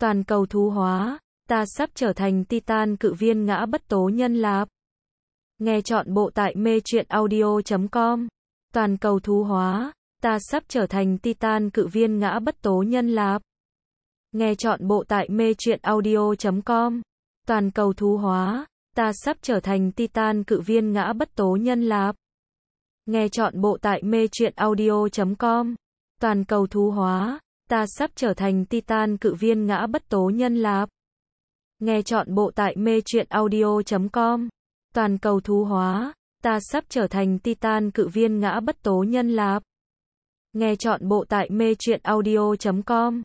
toàn cầu thú hóa, ta sắp trở thành titan cự viên ngã bất tố nhân lạp. Nghe chọn bộ tại mê truyện audio.com. Toàn cầu thú hóa, ta sắp trở thành titan cự viên ngã bất tố nhân lạp. Nghe chọn bộ tại mê truyện audio.com. Toàn cầu thú hóa, ta sắp trở thành titan cự viên ngã bất tố nhân lạp. Nghe chọn bộ tại mê truyện audio.com. Toàn cầu thú hóa, ta sắp trở thành titan cự viên ngã bất tố nhân lạp. Nghe chọn bộ tại mê truyện audio.com. Toàn cầu thú hóa, ta sắp trở thành titan cự viên ngã bất tố nhân lạp. Nghe chọn bộ tại mê truyện audio.com.